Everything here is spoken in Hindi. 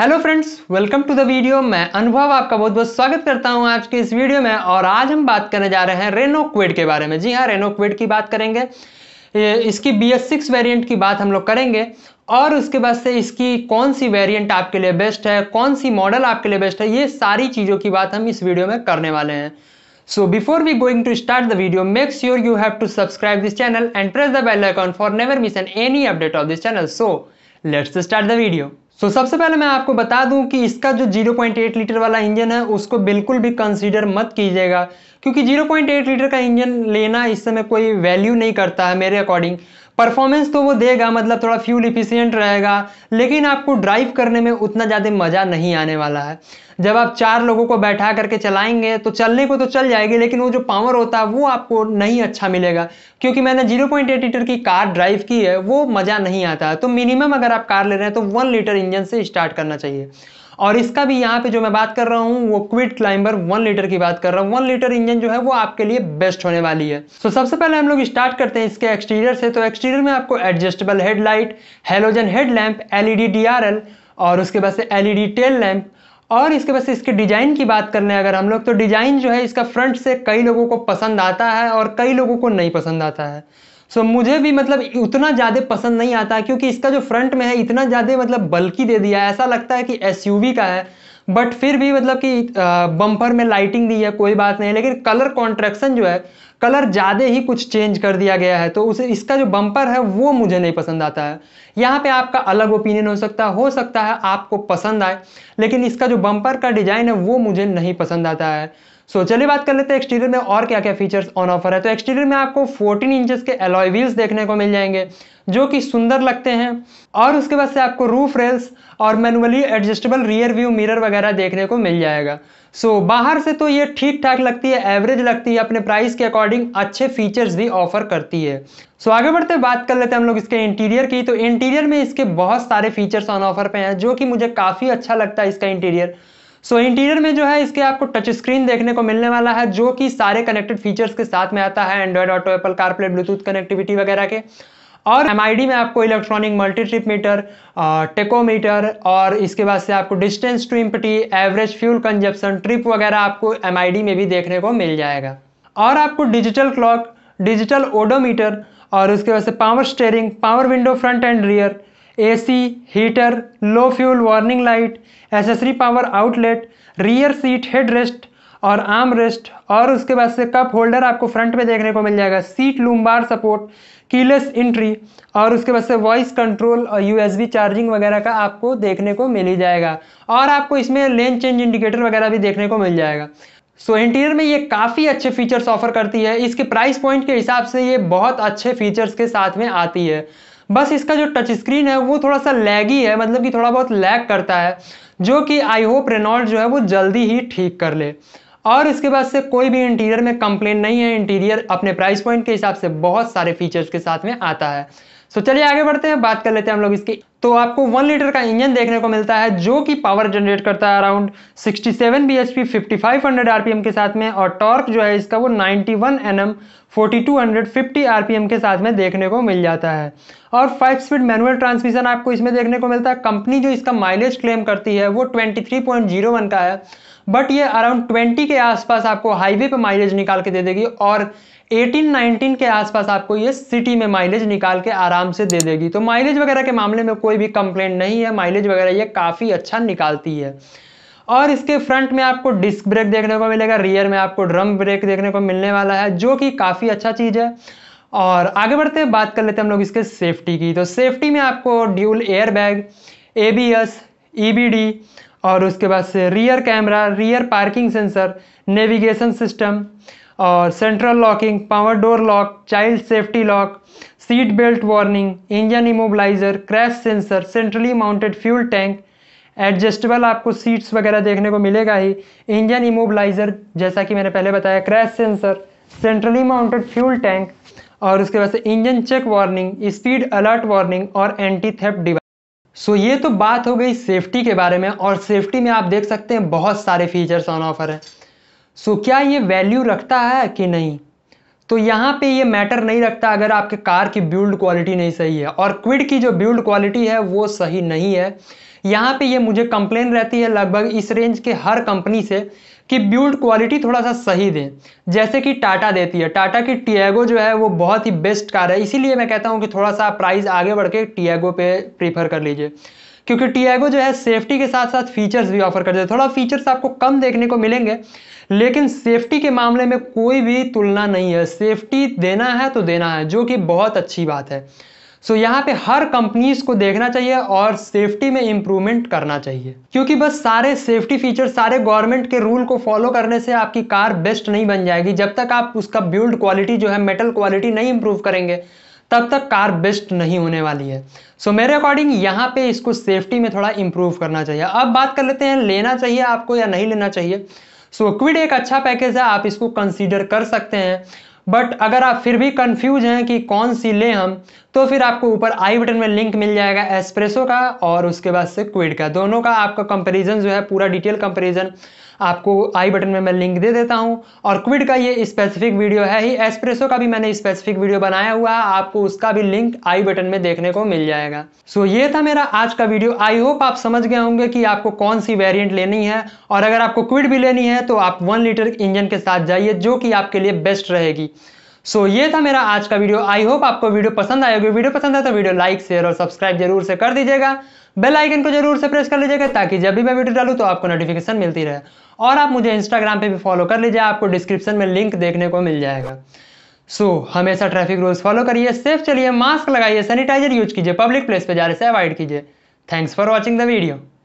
Hello friends welcome to the video मैं अनुभव आपका बहुत बहुत स्वागत करता हूं आज के इस वीडियो में और आज हम बात करने जा रहे हैं रेनो क्विड के बारे में जी हां रेनो क्विड की बात करेंगे इसकी बी एस सिक्स वेरियंट की बात हम लोग करेंगे और उसके बाद से इसकी कौन सी वेरिएंट आपके लिए बेस्ट है कौन सी मॉडल आपके लिए बेस्ट है ये सारी चीज़ों की बात हम इस वीडियो में करने वाले हैं so before we going to start the video make sure you have to subscribe this channel and press the bell icon for never miss any update of this channel so let's start the video video. So so, सबसे पहले मैं आपको बता दूं कि इसका जो 0.8 लीटर वाला इंजन है उसको बिल्कुल भी कंसीडर मत कीजिएगा क्योंकि 0.8 लीटर का इंजन लेना इस समय कोई वैल्यू नहीं करता है मेरे अकॉर्डिंग परफॉर्मेंस तो वो देगा मतलब थोड़ा फ्यूल इफिशियंट रहेगा लेकिन आपको ड्राइव करने में उतना ज़्यादा मज़ा नहीं आने वाला है जब आप चार लोगों को बैठा करके चलाएंगे तो चलने को तो चल जाएगी लेकिन वो जो पावर होता है वो आपको नहीं अच्छा मिलेगा क्योंकि मैंने 0.8 लीटर की कार ड्राइव की है वो मज़ा नहीं आता है तो मिनिमम अगर आप कार ले रहे हैं तो वन लीटर इंजन से स्टार्ट करना चाहिए और इसका भी यहाँ पे जो मैं बात कर रहा हूँ वो क्विड क्लाइंबर वन लीटर की बात कर रहा हूँ वन लीटर इंजन जो है वो आपके लिए बेस्ट होने वाली है सो so, सबसे पहले हम लोग स्टार्ट करते हैं इसके एक्सटीरियर से तो एक्सटीरियर में आपको adjustable headlight halogen headlamp LED DRL और उसके बाद से एलईडी टेल लैम्प और इसके बस से इसके डिजाइन की बात कर लें अगर हम लोग तो डिजाइन जो है इसका फ्रंट से कई लोगों को पसंद आता है और कई लोगों को नहीं पसंद आता है सो so, मुझे भी मतलब उतना ज़्यादा पसंद नहीं आता क्योंकि इसका जो फ्रंट में है इतना ज़्यादा मतलब बल्कि दे दिया है ऐसा लगता है कि एस का है बट फिर भी मतलब कि बम्पर में लाइटिंग दी है कोई बात नहीं लेकिन कलर कॉन्ट्रेक्शन जो है कलर ज़्यादा ही कुछ चेंज कर दिया गया है तो उसे इसका जो बम्पर है वो मुझे नहीं पसंद आता है यहाँ पे आपका अलग ओपिनियन हो सकता है हो सकता है आपको पसंद आए लेकिन इसका जो बम्पर का डिज़ाइन है वो मुझे नहीं पसंद आता है सो चलिए बात कर लेते हैं एक्सटीरियर में और क्या क्या फीचर्स ऑन ऑफर है तो एक्सटीरियर में आपको 14 इंचेस के एलॉय व्हील्स देखने को मिल जाएंगे जो कि सुंदर लगते हैं और उसके बाद से आपको रूफ रेल्स और manually adjustable rear view mirror वगैरह देखने को मिल जाएगा सो so, बाहर से तो ये ठीक ठाक लगती है एवरेज लगती है अपने प्राइस के अकॉर्डिंग अच्छे फीचर्स भी ऑफर करती है सो so, आगे बढ़ते बात कर लेते हैं हम लोग इसके इंटीरियर की तो इंटीरियर में इसके बहुत सारे फीचर्स ऑन ऑफर पे हैं जो कि मुझे काफ़ी अच्छा लगता है इसका इंटीरियर सो so, इंटीरियर में जो है इसके आपको टच स्क्रीन देखने को मिलने वाला है जो कि सारे कनेक्टेड फीचर्स के साथ में आता है Android Auto Apple CarPlay Bluetooth connectivity वगैरह के और एम में आपको electronic multi trip meter tachometer और इसके बाद से आपको distance to empty average fuel consumption trip वगैरह आपको एम में भी देखने को मिल जाएगा और आपको डिजिटल क्लॉक डिजिटल ओडोमीटर और उसके बाद से power steering power window front and rear AC, heater low fuel warning light accessory power outlet rear seat head rest और आर्म रेस्ट और उसके बाद से कप होल्डर आपको फ्रंट में देखने को मिल जाएगा seat lumbar support keyless entry और उसके बाद से वॉइस कंट्रोल और यूएसबी चार्जिंग वगैरह का आपको देखने को मिल ही जाएगा और आपको इसमें लेन चेंज इंडिकेटर वगैरह भी देखने को मिल जाएगा सो so, इंटीरियर में ये काफ़ी अच्छे फीचर्स ऑफर करती है इसके प्राइस पॉइंट के हिसाब से ये बहुत अच्छे फीचर्स के साथ में आती है बस इसका जो टच स्क्रीन है वो थोड़ा सा लैगी है मतलब कि थोड़ा बहुत लैग करता है जो कि आई होप रेनॉल्ट जो है वो जल्दी ही ठीक कर ले और इसके बाद से कोई भी इंटीरियर में कंप्लेन नहीं है इंटीरियर अपने प्राइस पॉइंट के हिसाब से बहुत सारे फीचर्स के साथ में आता है सो चलिए आगे बढ़ते हैं बात कर लेते हैं हम लोग इसकी तो आपको वन लीटर का इंजन देखने को मिलता है जो कि पावर जनरेट करता है around 67 seven B H P fifty के साथ में और टॉर्क जो है इसका वो 91 वन एन एम फोर्टी के साथ में देखने को मिल जाता है और फाइव स्पीड मैनुअल ट्रांसमिशन आपको इसमें देखने को मिलता है कंपनी जो इसका माइलेज क्लेम करती है वो 23.01 का है बट ये अराउंड 20 के आसपास आपको हाईवे पे माइलेज निकाल के दे देगी और 18-19 के आसपास आपको ये सिटी में माइलेज निकाल के आराम आराम से दे देगी तो माइलेज वगैरह के मामले में कोई भी कंप्लेंट नहीं है माइलेज वगैरह ये काफ़ी अच्छा निकालती है और इसके फ्रंट में आपको डिस्क ब्रेक देखने को मिलेगा रियर में आपको ड्रम ब्रेक देखने को मिलने वाला है जो कि काफ़ी अच्छा चीज़ है और आगे बढ़ते बात कर लेते हैं हम लोग इसके सेफ्टी की तो सेफ्टी में आपको dual air bag A B S E B D और उसके बाद से rear camera rear parking sensor navigation system और central locking power door lock child safety lock seat belt warning engine immobiliser crash sensor centrally mounted fuel tank adjustable आपको सीट्स वगैरह देखने को मिलेगा ही इंजन इमोबलाइज़र जैसा कि मैंने पहले बताया crash sensor centrally mounted fuel tank और उसके बाद से engine check warning speed alert warning और एंटी थेप्ट डिवाइस सो ये तो बात हो गई सेफ्टी के बारे में और सेफ्टी में आप देख सकते हैं बहुत सारे फीचर्स ऑन ऑफर हैं सो so, क्या ये वैल्यू रखता है कि नहीं तो यहाँ पे ये मैटर नहीं रखता अगर आपके कार की बिल्ड क्वालिटी नहीं सही है और क्विड की जो बिल्ड क्वालिटी है वो सही नहीं है यहाँ पे ये मुझे कंप्लेन रहती है लगभग इस रेंज के हर कंपनी से कि बिल्ड क्वालिटी थोड़ा सा सही दें जैसे कि टाटा देती है टाटा की टियागो जो है वो बहुत ही बेस्ट कार है इसीलिए मैं कहता हूँ कि थोड़ा सा प्राइस आगे बढ़ के टियागो पे प्रीफर कर लीजिए क्योंकि टीएगो जो है सेफ्टी के साथ साथ फीचर्स भी ऑफर करते हैं थोड़ा फीचर्स आपको कम देखने को मिलेंगे लेकिन सेफ्टी के मामले में कोई भी तुलना नहीं है सेफ्टी देना है तो देना है जो कि बहुत अच्छी बात है सो so, यहाँ पे हर कंपनीज को देखना चाहिए और सेफ्टी में इम्प्रूवमेंट करना चाहिए क्योंकि बस सारे सेफ्टी फीचर सारे गवर्नमेंट के रूल को फॉलो करने से आपकी कार बेस्ट नहीं बन जाएगी जब तक आप उसका बिल्ड क्वालिटी जो है मेटल क्वालिटी नहीं इम्प्रूव करेंगे तब तक कार बेस्ट नहीं होने वाली है सो so, मेरे अकॉर्डिंग यहाँ पे इसको सेफ्टी में थोड़ा इम्प्रूव करना चाहिए अब बात कर लेते हैं लेना चाहिए आपको या नहीं लेना चाहिए सो so, क्विड एक अच्छा पैकेज है आप इसको कंसिडर कर सकते हैं बट अगर आप फिर भी कंफ्यूज हैं कि कौन सी लें हम तो फिर आपको ऊपर आई बटन में लिंक मिल जाएगा एस्प्रेसो का और उसके बाद से क्विड का दोनों का आपका कंपेरिजन जो है पूरा डिटेल कंपेरिजन आपको आई बटन में मैं लिंक दे देता हूँ और क्विड का ये स्पेसिफिक वीडियो है ही एस्प्रेसो का भी मैंने स्पेसिफिक वीडियो बनाया हुआ है आपको उसका भी लिंक आई बटन में देखने को मिल जाएगा सो so, ये था मेरा आज का वीडियो आई होप आप समझ गए होंगे कि आपको कौन सी वेरियंट लेनी है और अगर आपको क्विड भी लेनी है तो आप वन लीटर इंजन के साथ जाइए जो कि आपके लिए बेस्ट रहेगी सो so, ये था मेरा आज का वीडियो आई होप आपको वीडियो पसंद आएगी वीडियो पसंद आए तो वीडियो लाइक शेयर और सब्सक्राइब जरूर से कर दीजिएगा बेल आइकन को जरूर से प्रेस कर लीजिएगा ताकि जब भी मैं वीडियो डालूँ तो आपको नोटिफिकेशन मिलती रहे और आप मुझे इंस्टाग्राम पे भी फॉलो कर लीजिए आपको डिस्क्रिप्शन में लिंक देखने को मिल जाएगा सो so, हमेशा ट्रैफिक रूल्स फॉलो करिए सेफ चलिए मास्क लगाइए सैनिटाइजर यूज कीजिए पब्लिक प्लेस पर जाने से अवॉइड कीजिए thanks for watching the video